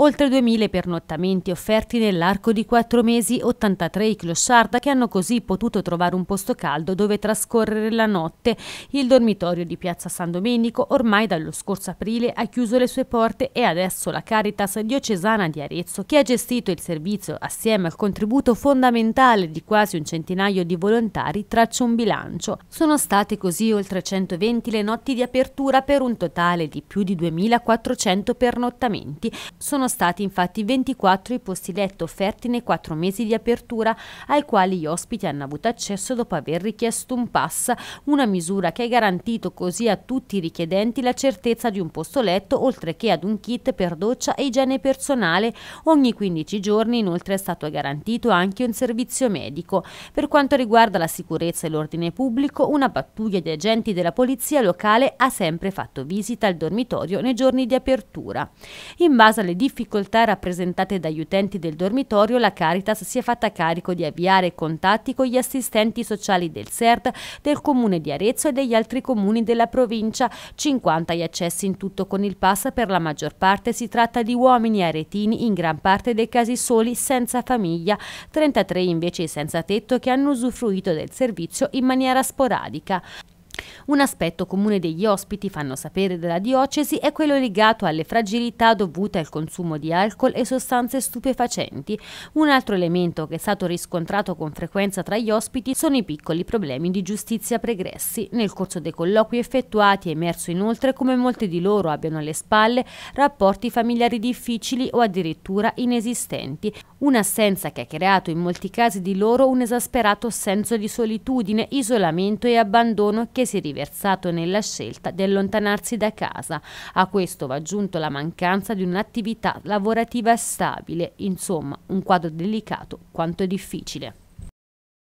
oltre 2.000 pernottamenti offerti nell'arco di quattro mesi, 83 i clochard che hanno così potuto trovare un posto caldo dove trascorrere la notte. Il dormitorio di Piazza San Domenico ormai dallo scorso aprile ha chiuso le sue porte e adesso la Caritas diocesana di Arezzo, che ha gestito il servizio assieme al contributo fondamentale di quasi un centinaio di volontari, traccia un bilancio. Sono state così oltre 120 le notti di apertura per un totale di più di 2.400 pernottamenti. Sono stati infatti 24 i posti letto offerti nei quattro mesi di apertura, ai quali gli ospiti hanno avuto accesso dopo aver richiesto un pass, una misura che ha garantito così a tutti i richiedenti la certezza di un posto letto, oltre che ad un kit per doccia e igiene personale. Ogni 15 giorni inoltre è stato garantito anche un servizio medico. Per quanto riguarda la sicurezza e l'ordine pubblico, una pattuglia di agenti della polizia locale ha sempre fatto visita al dormitorio nei giorni di apertura. In base alle difficoltà difficoltà rappresentate dagli utenti del dormitorio, la Caritas si è fatta carico di avviare contatti con gli assistenti sociali del CERT, del Comune di Arezzo e degli altri comuni della provincia, 50 gli accessi in tutto con il pass, per la maggior parte si tratta di uomini aretini, in gran parte dei casi soli, senza famiglia, 33 invece i senza tetto che hanno usufruito del servizio in maniera sporadica. Un aspetto comune degli ospiti, fanno sapere della diocesi, è quello legato alle fragilità dovute al consumo di alcol e sostanze stupefacenti. Un altro elemento che è stato riscontrato con frequenza tra gli ospiti sono i piccoli problemi di giustizia pregressi. Nel corso dei colloqui effettuati è emerso inoltre come molti di loro abbiano alle spalle rapporti familiari difficili o addirittura inesistenti, un'assenza che ha creato in molti casi di loro un esasperato senso di solitudine, isolamento e abbandono che si è riversato nella scelta di allontanarsi da casa. A questo va aggiunto la mancanza di un'attività lavorativa stabile, insomma un quadro delicato quanto difficile.